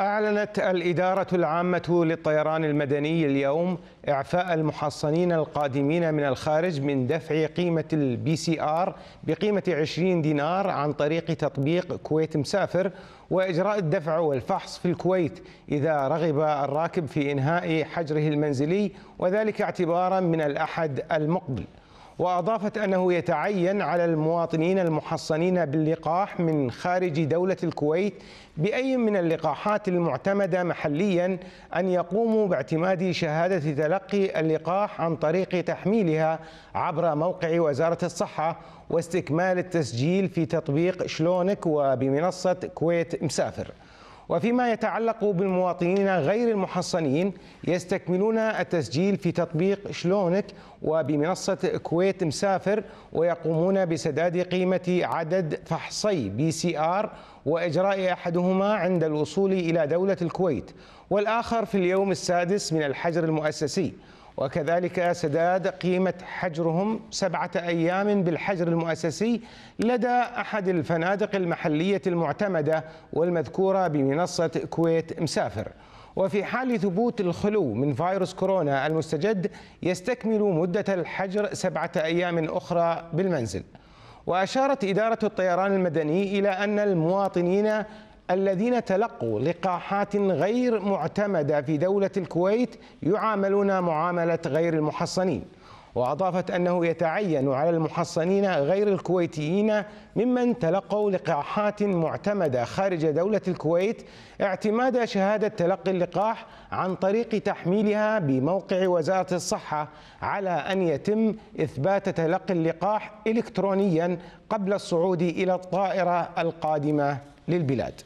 أعلنت الإدارة العامة للطيران المدني اليوم إعفاء المحصنين القادمين من الخارج من دفع قيمة البي سي آر بقيمة 20 دينار عن طريق تطبيق كويت مسافر وإجراء الدفع والفحص في الكويت إذا رغب الراكب في إنهاء حجره المنزلي وذلك اعتبارا من الأحد المقبل وأضافت أنه يتعين على المواطنين المحصنين باللقاح من خارج دولة الكويت بأي من اللقاحات المعتمدة محليا أن يقوموا باعتماد شهادة تلقي اللقاح عن طريق تحميلها عبر موقع وزارة الصحة واستكمال التسجيل في تطبيق شلونك وبمنصة كويت مسافر وفيما يتعلق بالمواطنين غير المحصنين يستكملون التسجيل في تطبيق شلونك وبمنصة كويت مسافر ويقومون بسداد قيمة عدد فحصي بي سي آر وإجراء أحدهما عند الوصول إلى دولة الكويت والآخر في اليوم السادس من الحجر المؤسسي وكذلك سداد قيمة حجرهم سبعة أيام بالحجر المؤسسي لدى أحد الفنادق المحلية المعتمدة والمذكورة بمنصة كويت مسافر وفي حال ثبوت الخلو من فيروس كورونا المستجد يستكمل مدة الحجر سبعة أيام أخرى بالمنزل وأشارت إدارة الطيران المدني إلى أن المواطنين الذين تلقوا لقاحات غير معتمدة في دولة الكويت يعاملون معاملة غير المحصنين وأضافت أنه يتعين على المحصنين غير الكويتيين ممن تلقوا لقاحات معتمدة خارج دولة الكويت اعتماد شهادة تلقي اللقاح عن طريق تحميلها بموقع وزارة الصحة على أن يتم إثبات تلقي اللقاح إلكترونيا قبل الصعود إلى الطائرة القادمة للبلاد